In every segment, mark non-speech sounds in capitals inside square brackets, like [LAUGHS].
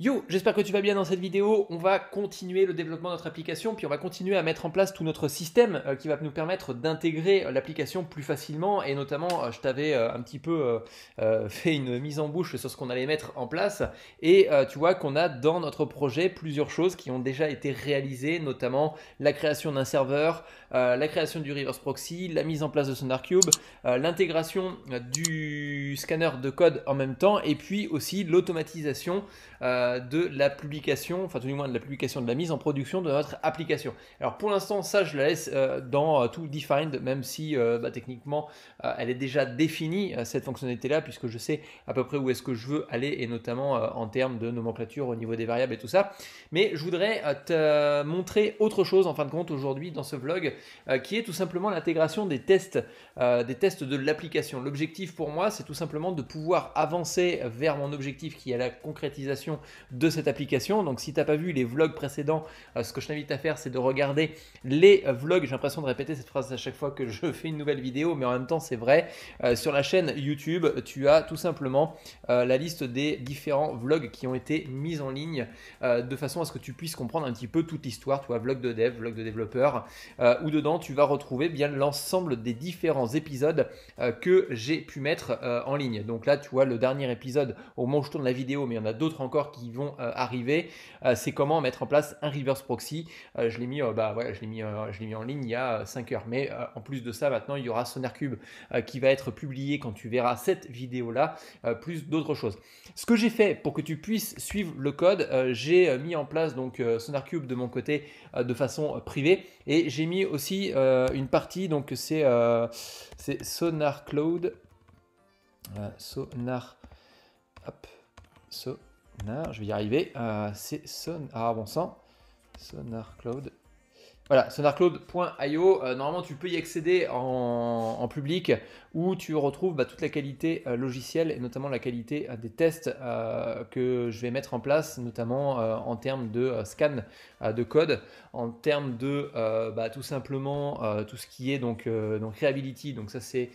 Yo, j'espère que tu vas bien dans cette vidéo. On va continuer le développement de notre application, puis on va continuer à mettre en place tout notre système euh, qui va nous permettre d'intégrer euh, l'application plus facilement. Et notamment, euh, je t'avais un petit peu [LAUGHS] fait une mise en bouche sur ce qu'on allait mettre en place. Et tu vois qu'on a dans notre projet plusieurs choses qui ont déjà été réalisées, notamment la création d'un serveur, la création du reverse proxy, la mise en place de SonarCube, l'intégration du scanner de code en même temps, et puis aussi l'automatisation. Euh, de la publication, enfin tout du moins de la publication de la mise en production de notre application. Alors pour l'instant, ça je la laisse euh, dans euh, tout defined, même si bah, techniquement elle est déjà définie cette fonctionnalité-là, puisque je sais à peu près où est-ce que je veux aller, et notamment en termes de nomenclature au niveau des variables et tout ça. Mais je voudrais te montrer autre chose en fin de compte aujourd'hui dans ce vlog, qui est tout simplement l'intégration des tests, des tests de l'application. L'objectif pour moi, c'est tout simplement de pouvoir avancer vers mon objectif qui est la concrétisation de cette application. Donc si tu n'as pas vu les vlogs précédents, euh, ce que je t'invite à faire, c'est de regarder les euh, vlogs. J'ai l'impression de répéter cette phrase à chaque fois que [LAUGHS] je fais une nouvelle vidéo, mais en même temps c'est vrai. Euh, sur la chaîne YouTube, tu as tout simplement la liste des différents vlogs qui ont été mis en ligne de façon à ce que tu puisses comprendre un petit peu toute l'histoire. Tu vois, vlog de dev, vlog de développeur, où dedans tu vas retrouver bien l'ensemble des différents épisodes que j'ai pu mettre en ligne. Donc là, tu vois le dernier épisode au moment où je tourne la vidéo, mais il y en a d'autres encore qui vont euh, arriver, euh, c'est comment mettre en place un reverse proxy. Euh, je l'ai mis, bah, voilà, je l'ai mis, je l'ai mis en ligne il y a 5 heures. Mais en plus de ça, maintenant, il y aura cube qui va être publié quand tu verras cette vidéo-là, plus d'autres choses. Ce que j'ai fait pour que tu puisses suivre le code, j'ai mis en place donc SonarCube de mon côté de façon privée et j'ai mis aussi une partie, donc c'est Sonar Cloud. Sonar. Hop. So je vais y arriver. Euh, c'est Son. Ah bon sang. Sonar Cloud. Voilà, sonarcloud.io, euh, normalement tu peux y accéder en, public où tu retrouves bah, toute la qualité euh, logicielle et notamment la qualité euh, des tests que je vais mettre en place, notamment en termes de scan de code, en termes de bah, tout simplement tout ce qui est donc, donc donc ça c'est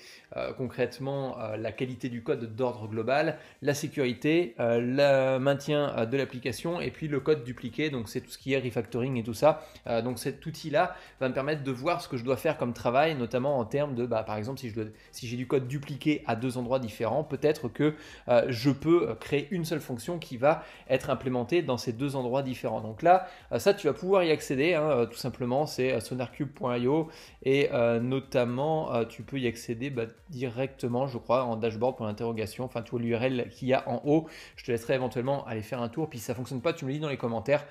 concrètement la qualité du code d'ordre global, la sécurité, le maintien de l'application et puis le code dupliqué, donc c'est tout ce qui est refactoring et tout ça. donc c'est tout là va me permettre de voir ce que je dois faire comme travail, notamment en termes de, bah, par exemple, si, je dois, si j'ai du code dupliqué à deux endroits différents, peut-être que euh, je peux euh, créer une seule fonction qui va être implémentée dans ces deux endroits différents. Donc là, euh, ça, tu vas pouvoir y accéder, hein, tout simplement, c'est sonarcube.io et notamment, tu peux y accéder bah, directement, je crois, en dashboard pour l'interrogation, enfin, tout l'URL qu'il y a en haut. Je te laisserai éventuellement aller faire un tour, puis si ça fonctionne pas, tu me le dis dans les commentaires,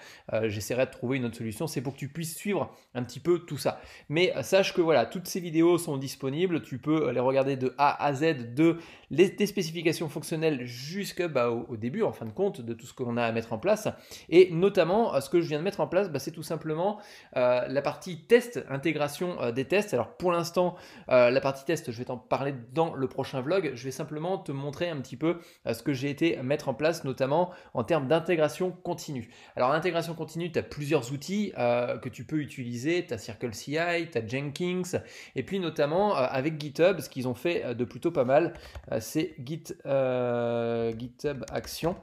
j'essaierai de trouver une autre solution. C'est pour que tu puisses suivre un petit peu tout ça. Mais euh, sache que voilà, toutes ces vidéos sont disponibles, tu peux euh, les regarder de A à Z, de les, des spécifications fonctionnelles jusqu'au bah, au début, en fin de compte, de tout ce qu'on a à mettre en place. Et notamment, euh, ce que je viens de mettre en place, bah, c'est tout simplement la partie test, intégration des tests. Alors pour l'instant, la partie test, je vais t'en parler dans le prochain vlog. Je vais simplement te montrer un petit peu ce que j'ai été mettre en place, notamment en termes d'intégration continue. Alors l'intégration continue, tu as plusieurs outils que tu peux utiliser tu as CircleCI, tu as Jenkins, et puis notamment euh, avec GitHub, ce qu'ils ont fait euh, de plutôt pas mal, euh, c'est GitHub Action.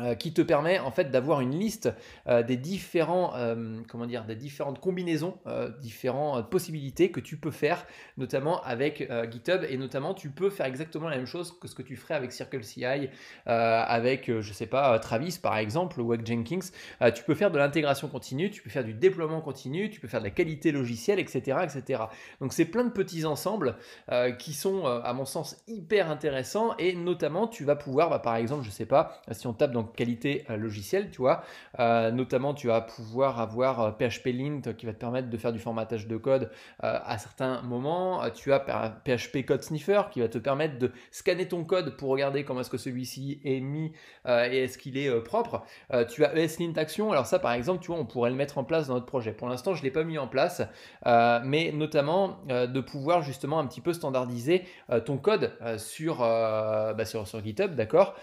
Euh, qui te permet en fait d'avoir une liste euh, des différents euh, comment dire des différentes combinaisons différentes possibilités que tu peux faire notamment avec GitHub et notamment tu peux faire exactement la même chose que ce que tu ferais avec CircleCI avec je sais pas Travis par exemple ou avec Jenkins tu peux faire de l'intégration continue tu peux faire du déploiement continu tu peux faire de la qualité logicielle etc etc donc c'est plein de petits ensembles qui sont à mon sens hyper intéressants et notamment tu vas pouvoir bah, par exemple je sais pas si on tape dans qualité euh, logicielle, tu vois. Euh, notamment, tu vas pouvoir avoir PHP euh, Lint qui va te permettre de faire du formatage de code à certains moments. Tu as PHP Code Sniffer qui va te permettre de scanner ton code pour regarder comment est-ce que celui-ci est mis et est-ce qu'il est propre. tu as ESLint Action. Alors ça, par exemple, tu vois, on pourrait le mettre en place dans notre projet. Pour l'instant, je ne l'ai pas mis en place, mais notamment de pouvoir justement un petit peu standardiser ton code sur, bah, sur, sur GitHub, d'accord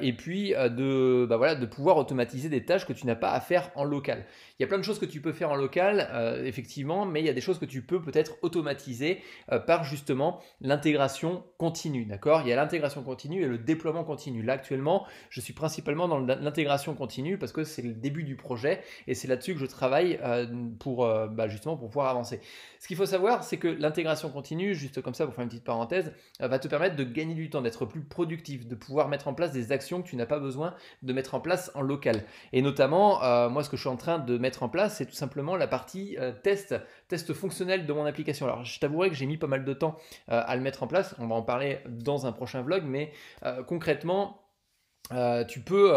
Et puis de de, euh, bah voilà, de pouvoir automatiser des tâches que tu n'as pas à faire en local. Il y a plein de choses que tu peux faire en local, euh, effectivement, mais il y a des choses que tu peux peut-être automatiser euh, par justement l'intégration continue, d'accord Il y a l'intégration continue et le déploiement continu. Là, actuellement, je suis principalement dans l'intégration continue parce que c'est le début du projet et c'est là-dessus que je travaille pour bah justement pour pouvoir avancer. Ce qu'il faut savoir, c'est que l'intégration continue, juste comme ça pour faire une petite parenthèse, va te permettre de gagner du temps, d'être plus productif, de pouvoir mettre en place des actions que tu n'as pas besoin de mettre en place en local. Et notamment, euh, moi, ce que je suis en train de mettre en place, c'est tout simplement la partie euh, test, test fonctionnel de mon application. Alors, je t'avouerai que j'ai mis pas mal de temps euh, à le mettre en place. On va en parler dans un prochain vlog, mais concrètement, tu, peux,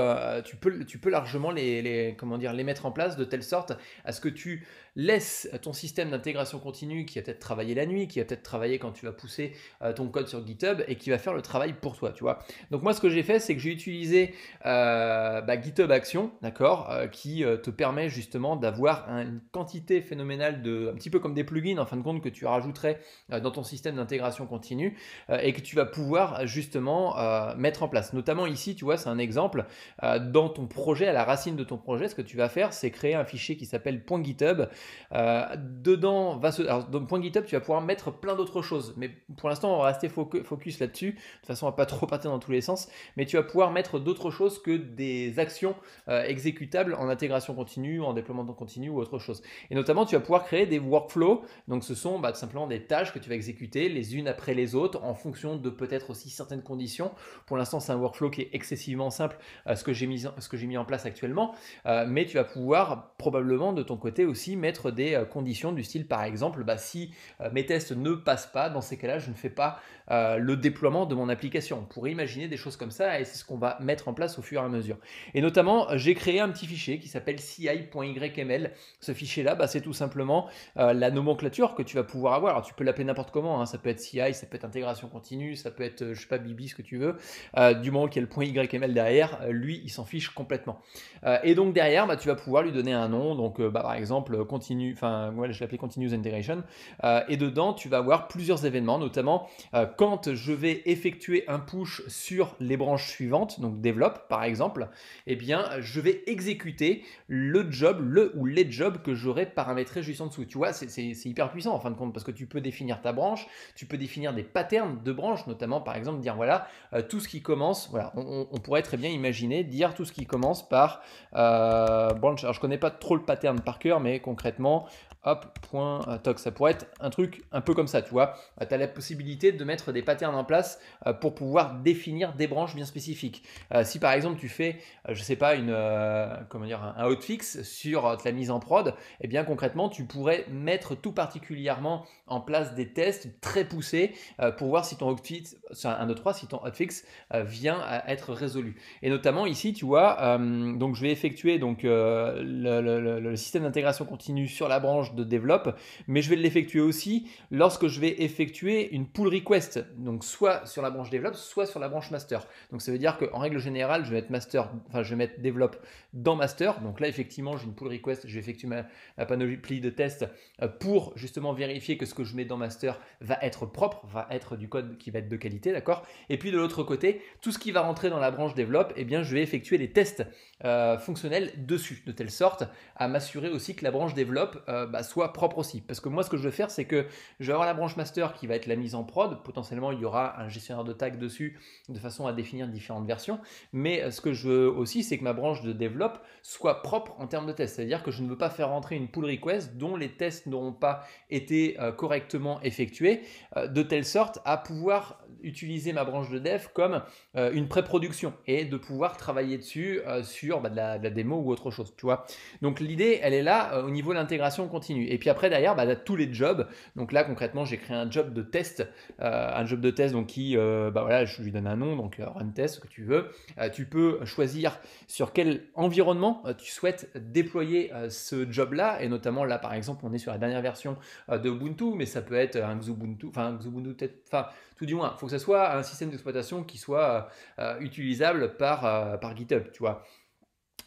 largement les, comment dire, les mettre en place de telle sorte à ce que tu laisse ton système d'intégration continue qui a peut-être travaillé la nuit, qui a peut-être travaillé quand tu vas pousser euh, ton code sur GitHub et qui va faire le travail pour toi, tu Donc moi, ce que j'ai fait, c'est que j'ai utilisé euh, bah, GitHub Action, d'accord, euh, qui te permet justement d'avoir une quantité phénoménale de, un petit peu comme des plugins en fin de compte que tu rajouterais dans ton système d'intégration continue et que tu vas pouvoir justement mettre en place. Notamment ici, tu vois, c'est un exemple dans ton projet, à la racine de ton projet, ce que tu vas faire, c'est créer un fichier qui s'appelle .github euh, dedans, va se... Alors, dans point GitHub, tu vas pouvoir mettre plein d'autres choses. Mais pour l'instant, on va rester focus là-dessus. De toute façon, on va pas [LAUGHS] trop partir dans tous les sens. Mais tu vas pouvoir mettre d'autres choses que des actions euh, exécutables en intégration continue, en déploiement continu ou autre chose. Et notamment, tu vas pouvoir créer des workflows. Donc, ce sont bah, tout simplement des tâches que tu vas exécuter les unes après les autres en fonction de peut-être aussi certaines conditions. Pour l'instant, c'est un workflow qui est excessivement simple, ce que j'ai mis, mis, en place actuellement. Euh, mais tu vas pouvoir probablement de ton côté aussi mettre des euh, conditions du style par exemple bah, si euh, mes tests ne passent pas, dans ces cas-là je ne fais pas euh, le déploiement de mon application. pour imaginer des choses comme ça et c'est ce qu'on va mettre en place au fur et à mesure. Et notamment j'ai créé un petit fichier qui s'appelle ci.yml. Ce fichier-là bah, c'est tout simplement la nomenclature que tu vas pouvoir avoir. tu peux l'appeler n'importe comment, hein. ça peut être CI, ça peut être intégration continue, ça peut être je sais pas Bibi, ce que tu veux. du moment qu'il y a le point YML derrière, lui il s'en fiche complètement. et donc derrière bah, tu vas pouvoir lui donner un nom, donc bah, par exemple continue enfin, ouais, je l'appelais continuous integration. Euh, et dedans, tu vas avoir plusieurs événements, notamment euh, quand je vais effectuer un push sur les branches suivantes, donc Develop, par exemple, eh bien, je vais exécuter le job, le ou les jobs que j'aurais paramétré juste en dessous. Tu vois, c'est hyper puissant en fin de compte parce que tu peux définir ta branche, tu peux définir des patterns de branches, notamment par exemple dire voilà euh, tout ce qui commence, voilà, on, pourrait très bien imaginer dire tout ce qui commence par branch. Alors je connais pas trop le pattern par cœur, mais concrètement concrètement hop, point, euh, toc, ça pourrait être un truc un peu comme ça, tu vois. Euh, tu as la possibilité de mettre des patterns en place euh, pour pouvoir définir des branches bien spécifiques. si par exemple tu fais, je sais pas, une, comment dire, un hotfix sur la mise en prod, eh bien concrètement, tu pourrais mettre tout particulièrement en place des tests très poussés pour voir si ton hotfix, un, deux, trois, si ton hotfix vient à être résolu. Et notamment ici, tu vois, donc je vais effectuer donc, le système d'intégration continue sur la branche de développe, mais je vais l'effectuer aussi lorsque je vais effectuer une pull request, donc soit sur la branche développe, soit sur la branche master. Donc ça veut dire qu'en règle générale, je vais mettre master, enfin je vais mettre développe dans master. Donc là effectivement, j'ai une pull request, je vais effectuer ma, panoplie de tests euh, pour justement vérifier que ce que je mets dans master va être propre, va être du code qui va être de qualité, d'accord Et puis de l'autre côté, tout ce qui va rentrer dans la branche développe, eh bien je vais effectuer les tests euh, fonctionnel dessus, de telle sorte à m'assurer aussi que la branche développe euh, bah, soit propre aussi. Parce que moi, ce que je veux faire, c'est que je vais avoir la branche master qui va être la mise en prod. Potentiellement, il y aura un gestionnaire de tag dessus de façon à définir différentes versions. Mais euh, ce que je veux aussi, c'est que ma branche de développe soit propre en termes de test. C'est-à-dire que je ne veux pas faire rentrer une pull request dont les tests n'auront pas été correctement effectués, de telle sorte à pouvoir utiliser ma branche de dev comme une pré-production et de pouvoir travailler dessus sur bah, de, la, démo ou autre chose, tu vois. Donc l'idée, elle est là euh, au niveau de l'intégration continue. Et puis après, derrière, bah, tous les jobs. Donc là, concrètement, j'ai créé un job de test, euh, un job de test donc qui, euh, bah, je lui donne un nom, donc run test, ce que tu veux. tu peux choisir sur quel environnement tu souhaites déployer ce job-là. Et notamment là, par exemple, on est sur la dernière version de Ubuntu, mais ça peut être un Xubuntu, enfin tout du moins, il faut que ce soit un système d'exploitation qui soit utilisable par, par GitHub, tu vois.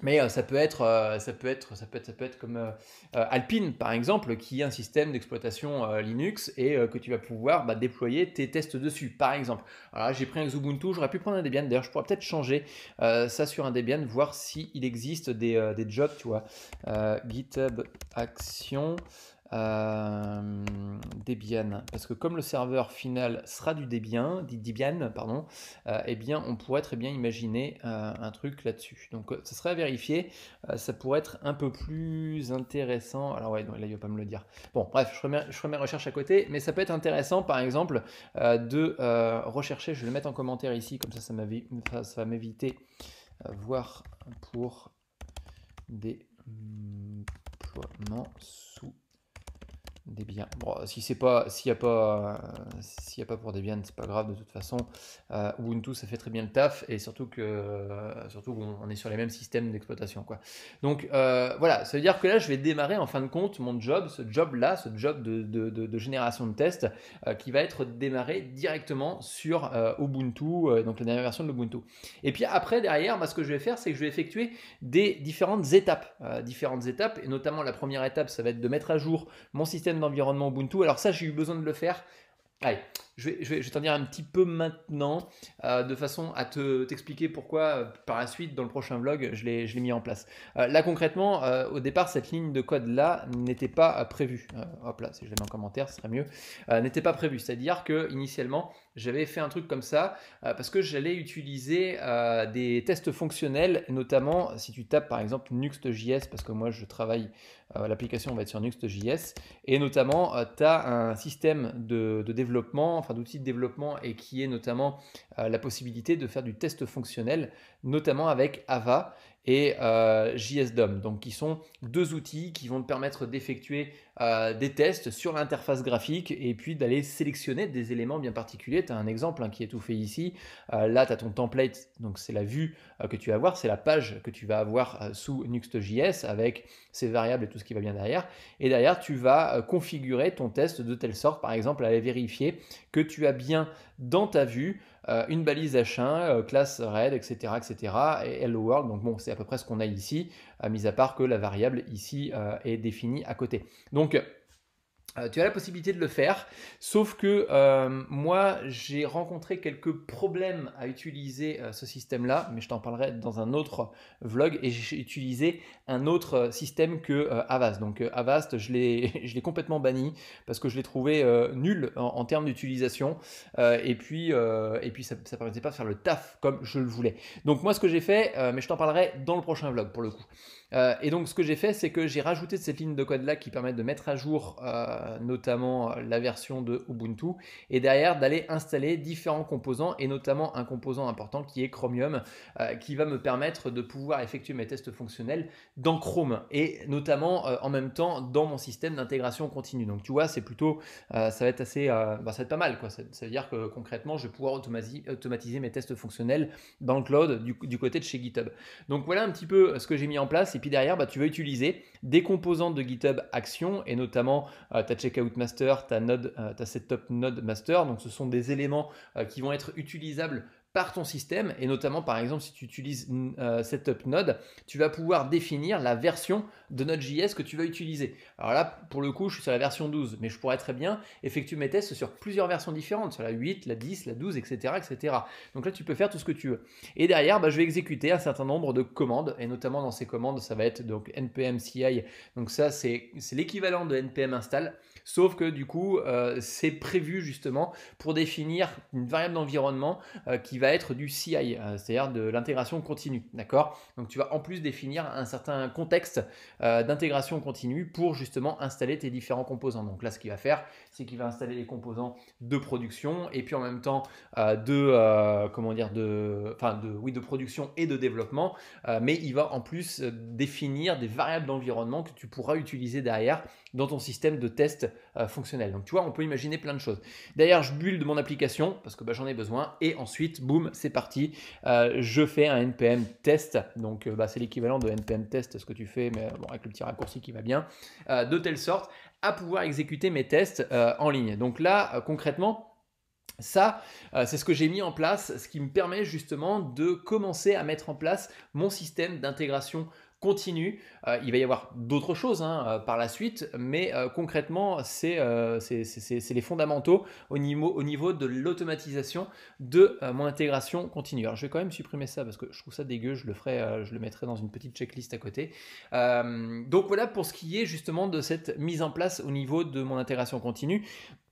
Mais euh, euh, ça, peut être, ça, peut être, ça, peut comme euh, Alpine, par exemple, qui est un système d'exploitation Linux et que tu vas pouvoir bah, déployer tes tests dessus, par exemple. Alors j'ai pris un Ubuntu, j'aurais pu prendre un Debian. D'ailleurs, je pourrais peut-être changer ça sur un Debian, voir s'il existe des, des, jobs, tu vois. GitHub Action. Euh, Debian. Parce que comme le serveur final sera du Debian, Debian, pardon, euh, eh bien on pourrait très bien imaginer euh, un truc là-dessus. Donc ça serait à vérifier, ça pourrait être un peu plus intéressant. Alors ouais, là il va pas me le dire. Bon, bref, je remets, je recherches recherche à côté, mais ça peut être intéressant par exemple de rechercher, je vais le mettre en commentaire ici, comme ça ça, ça, va m'éviter voir pour déploiement hum, sous des biens. Bon, si c'est pas, s'il n'y a pas, s'il s'il a pas pour Debian, c'est pas grave de toute façon. Euh, Ubuntu, ça fait très bien le taf et surtout que, surtout qu'on est sur les mêmes systèmes d'exploitation, quoi. Donc euh, voilà, ça veut dire que là, je vais démarrer en fin de compte mon job, ce job là, ce job de, génération de tests euh, qui va être démarré directement sur Ubuntu, donc la dernière version de l'Ubuntu. Et puis après, derrière, bah, ce que je vais faire, c'est que je vais effectuer des différentes étapes, différentes étapes et notamment la première étape, ça va être de mettre à jour mon système d'environnement Ubuntu. Alors ça, j'ai eu besoin de le faire. Allez, je vais, t'en dire un petit peu maintenant, euh, de façon à te, t'expliquer pourquoi, euh, par la suite, dans le prochain vlog, je l'ai, mis en place. Euh, là, concrètement, au départ, cette ligne de code-là n'était pas prévue. hop là, si je la mets en commentaire, ce serait mieux. n'était pas prévue. C'est-à-dire que initialement, j'avais fait un truc comme ça parce que j'allais utiliser des tests fonctionnels, notamment si tu tapes par exemple Nuxt.js, parce que moi je travaille euh, l'application va être sur Nuxt.js. Et notamment, euh, tu as un système de, de développement, enfin d'outils de développement, et qui est notamment euh, la possibilité de faire du test fonctionnel, notamment avec Ava et euh, JSDOM, donc qui sont deux outils qui vont te permettre d'effectuer euh, des tests sur l'interface graphique et puis d'aller sélectionner des éléments bien particuliers. Tu as un exemple hein, qui est tout fait ici. Euh, là, tu as ton template, donc c'est la vue euh, que tu vas avoir, c'est la page que tu vas avoir sous Nuxt.js avec ses variables et tout ce qui va bien derrière. Et derrière, tu vas configurer ton test de telle sorte, par exemple, aller vérifier que tu as bien dans ta vue euh, une balise H1, euh, classe red, etc., etc., et hello world. Donc bon, c'est à peu près ce qu'on a ici, euh, mis à part que la variable ici est définie à côté. Donc euh, tu as la possibilité de le faire, sauf que euh, moi j'ai rencontré quelques problèmes à utiliser euh, ce système-là, mais je t'en parlerai dans un autre vlog et j'ai utilisé un autre système que Avast. Donc Avast, [LAUGHS] je l'ai complètement banni parce que je l'ai trouvé nul en, termes d'utilisation et puis, et puis ça ne permettait pas de faire le taf comme je le voulais. Donc moi ce que j'ai fait, mais je t'en parlerai dans le prochain vlog pour le coup. et donc ce que j'ai fait, c'est que j'ai rajouté cette ligne de code-là qui permet de mettre à jour euh, notamment euh, la version de Ubuntu, et derrière d'aller installer différents composants, et notamment un composant important qui est Chromium, euh, qui va me permettre de pouvoir effectuer mes tests fonctionnels dans Chrome, et notamment en même temps dans mon système d'intégration continue. Donc tu vois, c'est plutôt, ça va être assez, bah, ça va être pas mal, quoi. Ça, veut dire que concrètement, je vais pouvoir automatiser, mes tests fonctionnels dans le cloud du, côté de chez GitHub. Donc voilà un petit peu ce que j'ai mis en place, et puis derrière, bah, tu vas utiliser des composants de GitHub Action, et notamment ta checkout master, ta node, euh, ta setup node master. Donc ce sont des éléments euh, qui vont être utilisables ton système. Et notamment, par exemple, si tu utilises euh, Setup Node, tu vas pouvoir définir la version de Node.js que tu vas utiliser. Alors là, pour le coup, je suis sur la version 12, mais je pourrais très bien effectuer mes tests sur plusieurs versions différentes, sur la 8, la 10, la 12, etc. etc. Donc là, tu peux faire tout ce que tu veux. Et derrière, bah, je vais exécuter un certain nombre de commandes. Et notamment, dans ces commandes, ça va être donc npm CI. Donc ça, c'est l'équivalent de npm install. Sauf que du coup, euh, c'est prévu justement pour définir une variable d'environnement euh, qui va être du CI, euh, c'est-à-dire de l'intégration continue. D'accord Donc tu vas en plus définir un certain contexte euh, d'intégration continue pour justement installer tes différents composants. Donc là, ce qu'il va faire, c'est qu'il va installer les composants de production et puis en même temps euh, de comment dire de enfin de oui de production et de développement, mais il va en plus définir des variables d'environnement que tu pourras utiliser derrière dans ton système de test fonctionnel. Donc tu vois, on peut imaginer plein de choses. D'ailleurs, je build mon application parce que bah, j'en ai besoin et ensuite boum c'est parti. Euh, je fais un NPM test. Donc, euh, bah, c'est l'équivalent de NPM test, ce que tu fais, mais bon, avec le petit raccourci qui va bien. Euh, de telle sorte à pouvoir exécuter mes tests en ligne. Donc là, concrètement, ça, c'est ce que j'ai mis en place, ce qui me permet justement de commencer à mettre en place mon système d'intégration continue. Euh, il va y avoir d'autres choses hein, euh, par la suite, mais euh, concrètement, c'est les fondamentaux au niveau, au niveau de l'automatisation de mon intégration continue. Alors, je vais quand même supprimer ça parce que je trouve ça dégueu, je le, ferai, je le mettrai dans une petite checklist à côté. donc voilà pour ce qui est justement de cette mise en place au niveau de mon intégration continue.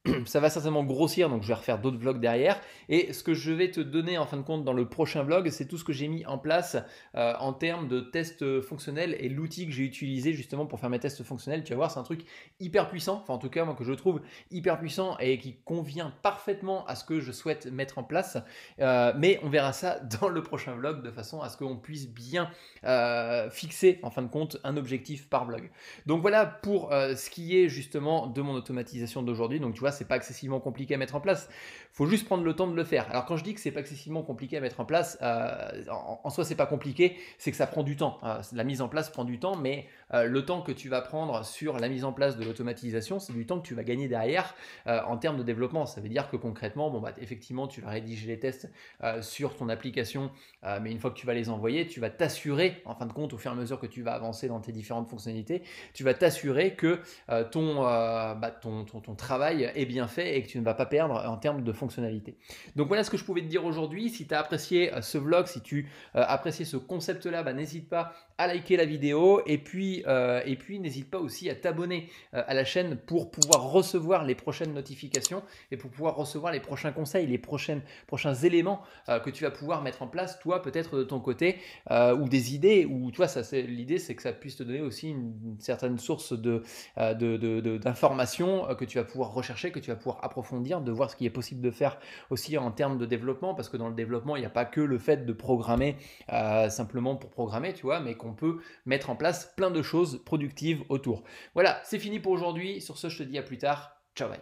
[CLEARS THROAT] ça va certainement grossir, donc je vais refaire d'autres vlogs derrière. Et ce que je vais te donner en fin de compte dans le prochain vlog, c'est tout ce que j'ai mis en place euh, en termes de tests fonctionnels et l'outil que j'ai utilisé justement pour faire mes tests fonctionnels. Tu vas voir, c'est un truc hyper puissant, enfin en tout cas moi que je trouve hyper puissant et qui convient parfaitement à ce que je souhaite mettre en place. Euh, mais on verra ça [LAUGHS] dans le prochain vlog de façon à ce qu'on puisse bien euh, fixer en fin de compte un objectif par vlog. Donc voilà pour ce qui est justement de mon automatisation d'aujourd'hui. Donc tu vois, c'est pas excessivement compliqué à mettre en place. Faut juste prendre le temps de le faire. Alors quand je dis que c'est pas excessivement compliqué à mettre en place, euh, en, soi c'est pas compliqué, c'est que ça prend du temps. Euh, la mise en place prend du temps, mais euh, le temps que tu vas prendre sur la mise en place de l'automatisation, c'est du temps que tu vas gagner derrière en termes de développement. Ça veut dire que concrètement, bon bah effectivement tu vas rédiger les tests sur ton application, mais une fois que tu vas les envoyer, tu vas t'assurer en fin de compte au fur et à mesure que tu vas avancer dans tes différentes fonctionnalités, tu vas t'assurer que ton, bah, ton, ton, ton travail est bien fait et que tu ne vas pas perdre en termes de fonctionnalité. Donc voilà ce que je pouvais te dire aujourd'hui. Si tu as apprécié euh, ce vlog, si tu euh, apprécies ce concept-là, bah, n'hésite pas à liker la vidéo et puis, euh, et puis n'hésite pas aussi à t'abonner à la chaîne pour pouvoir recevoir les prochaines notifications et pour pouvoir recevoir les prochains conseils, les prochaines, prochains éléments que tu vas pouvoir mettre en place, toi peut-être de ton côté, ou des idées, ou toi, l'idée c'est que ça puisse te donner aussi une, certaine source de, de, d'informations que tu vas pouvoir rechercher que tu vas pouvoir approfondir, de voir ce qui est possible de faire aussi en termes de développement, parce que dans le développement, il n'y a pas que le fait de programmer euh, simplement pour programmer, tu vois, mais qu'on peut mettre en place plein de choses productives autour. Voilà, c'est fini pour aujourd'hui. Sur ce, je te dis à plus tard. Ciao, bye.